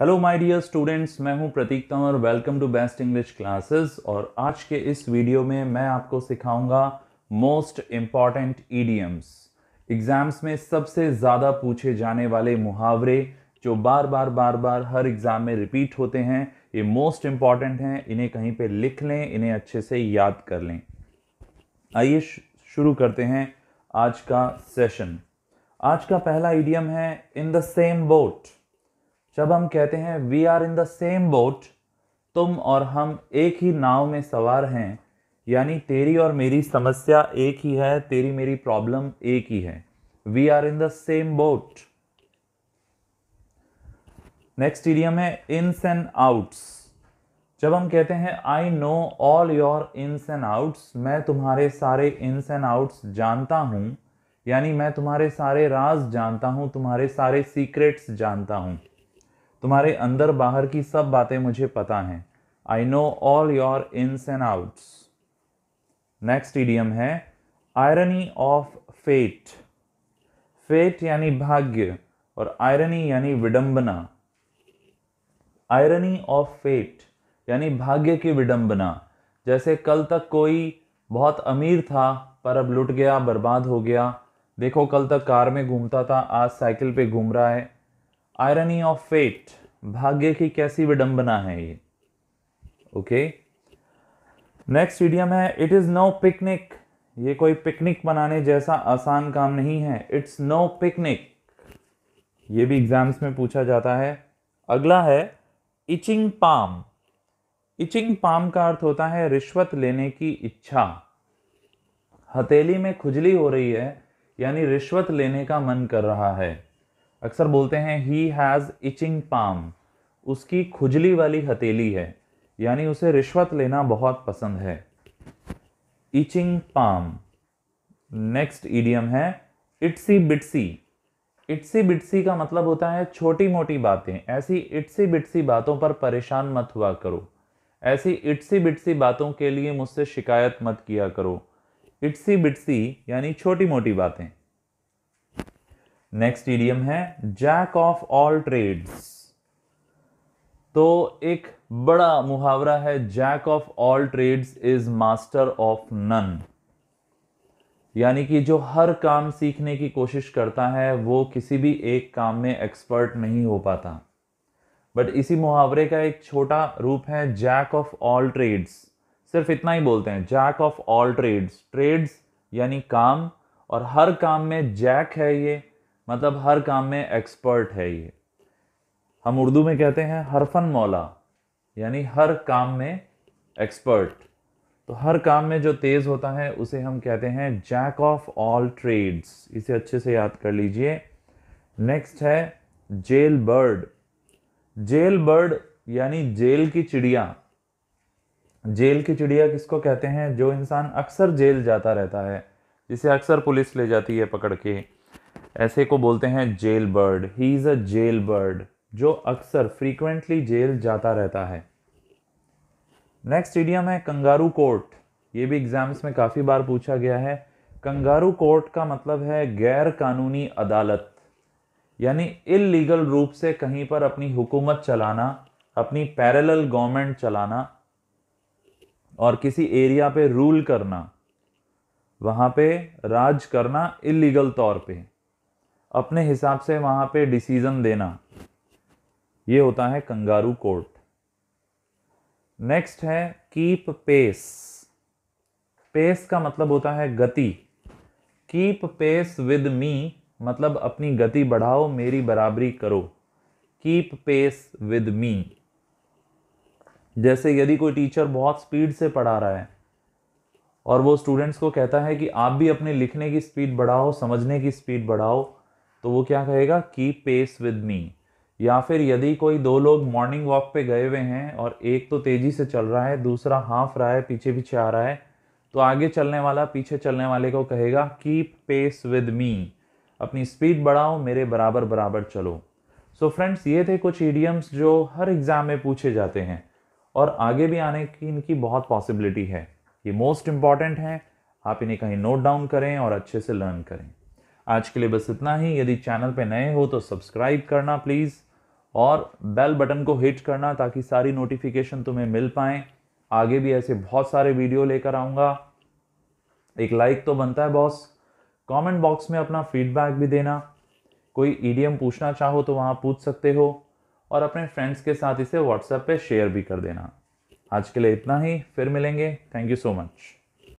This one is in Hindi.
हेलो माय डियर स्टूडेंट्स मैं हूं Prateek Tanwar welcome to best English classes और आज के इस वीडियो में मैं आपको सिखाऊंगा मोस्ट इम्पॉर्टेंट ईडियम्स एग्जाम्स में सबसे ज़्यादा पूछे जाने वाले मुहावरे जो बार बार बार बार हर एग्ज़ाम में रिपीट होते हैं ये मोस्ट इम्पॉर्टेंट हैं इन्हें कहीं पर लिख लें इन्हें अच्छे से याद कर लें आइए शुरू करते हैं आज का सेशन आज का पहला ईडियम है इन द सेम बोट जब हम कहते हैं we are in the same boat तुम और हम एक ही नाव में सवार हैं यानी तेरी और मेरी समस्या एक ही है तेरी मेरी प्रॉब्लम एक ही है we are in the same boat next idiom है इन्स एंड आउट्स जब हम कहते हैं I know all your ins and outs मैं तुम्हारे सारे इन्स एंड आउट्स जानता हूँ यानी मैं तुम्हारे सारे राज जानता हूँ तुम्हारे सारे सीक्रेट्स जानता हूँ तुम्हारे अंदर बाहर की सब बातें मुझे पता हैं I know all your ins and outs next idiom है आयरनी ऑफ फेट फेट यानी भाग्य और आयरनी यानी विडंबना आयरनी ऑफ फेट यानी भाग्य की विडंबना जैसे कल तक कोई बहुत अमीर था पर अब लुट गया बर्बाद हो गया देखो कल तक कार में घूमता था आज साइकिल पे घूम रहा है आयरनी ऑफ फेट भाग्य की कैसी विडंबना है ये ओके नेक्स्ट इडियम है इट इज़ नो पिकनिक ये कोई पिकनिक बनाने जैसा आसान काम नहीं है इट्स नो पिकनिक ये भी एग्जाम्स में पूछा जाता है अगला है इचिंग पाम इचिंग पाम का अर्थ होता है रिश्वत लेने की इच्छा हथेली में खुजली हो रही है यानी रिश्वत लेने का मन कर रहा है अक्सर बोलते हैं ही हैज़ इचिंग पाम उसकी खुजली वाली हथेली है यानी उसे रिश्वत लेना बहुत पसंद है इचिंग पाम नेक्स्ट ईडियम है इट्सी बिट्सी इट्सी बिट्सी का मतलब होता है छोटी मोटी बातें ऐसी इट्सी बिट्सी बातों पर परेशान मत हुआ करो ऐसी इट्सी बिट्सी बातों के लिए मुझसे शिकायत मत किया करो इट्सी बिट्सी यानी छोटी मोटी बातें नेक्स्ट ईडियम है जैक ऑफ ऑल ट्रेड्स तो एक बड़ा मुहावरा है jack of all trades is master of none यानी कि जो हर काम सीखने की कोशिश करता है वो किसी भी एक काम में एक्सपर्ट नहीं हो पाता बट इसी मुहावरे का एक छोटा रूप है जैक ऑफ ऑल ट्रेड्स सिर्फ इतना ही बोलते हैं jack of all trades trades यानी काम और हर काम में जैक है ये मतलब हर काम में एक्सपर्ट है ये हम उर्दू में कहते हैं हरफन मौला यानी हर काम में एक्सपर्ट तो हर काम में जो तेज़ होता है उसे हम कहते हैं जैक ऑफ ऑल ट्रेड्स इसे अच्छे से याद कर लीजिए नेक्स्ट है जेल बर्ड जेल बर्ड यानी जेल की चिड़िया जेल की चिड़िया किसको कहते हैं जो इंसान अक्सर जेल जाता रहता है जिसे अक्सर पुलिस ले जाती है पकड़ के ऐसे को बोलते हैं jail bird he is a jail bird जो अक्सर फ्रीक्वेंटली जेल जाता रहता है नेक्स्ट इडियम है कंगारू कोर्ट ये भी एग्ज़ाम्स में काफ़ी बार पूछा गया है कंगारू कोर्ट का मतलब है गैर कानूनी अदालत यानी इलीगल रूप से कहीं पर अपनी हुकूमत चलाना अपनी पैरेलल गवर्नमेंट चलाना और किसी एरिया पे रूल करना वहाँ पे राज करना इलीगल तौर पे अपने हिसाब से वहां पे डिसीज़न देना ये होता है कंगारू कोर्ट नेक्स्ट है कीप पेस पेस का मतलब होता है गति कीप पेस विद मी मतलब अपनी गति बढ़ाओ मेरी बराबरी करो कीप पेस विद मी जैसे यदि कोई टीचर बहुत स्पीड से पढ़ा रहा है और वो स्टूडेंट्स को कहता है कि आप भी अपने लिखने की स्पीड बढ़ाओ समझने की स्पीड बढ़ाओ तो वो क्या कहेगा कीप पेस विद मी या फिर यदि कोई दो लोग मॉर्निंग वॉक पे गए हुए हैं और एक तो तेज़ी से चल रहा है दूसरा हाफ रहा है पीछे पीछे आ रहा है तो आगे चलने वाला पीछे चलने वाले को कहेगा कीप पेस विद मी अपनी स्पीड बढ़ाओ मेरे बराबर बराबर चलो सो so फ्रेंड्स ये थे कुछ ईडियम्स जो हर एग्ज़ाम में पूछे जाते हैं और आगे भी आने की इनकी बहुत पॉसिबिलिटी है ये मोस्ट इम्पॉर्टेंट हैं आप इन्हें कहीं नोट डाउन करें और अच्छे से लर्न करें आज के लिए बस इतना ही यदि चैनल पे नए हो तो सब्सक्राइब करना प्लीज़ और बेल बटन को हिट करना ताकि सारी नोटिफिकेशन तुम्हें मिल पाए आगे भी ऐसे बहुत सारे वीडियो लेकर आऊँगा एक लाइक तो बनता है बॉस कमेंट बॉक्स में अपना फीडबैक भी देना कोई ईडीएम e पूछना चाहो तो वहाँ पूछ सकते हो और अपने फ्रेंड्स के साथ इसे व्हाट्सएप पे शेयर भी कर देना आज के लिए इतना ही फिर मिलेंगे थैंक यू सो मच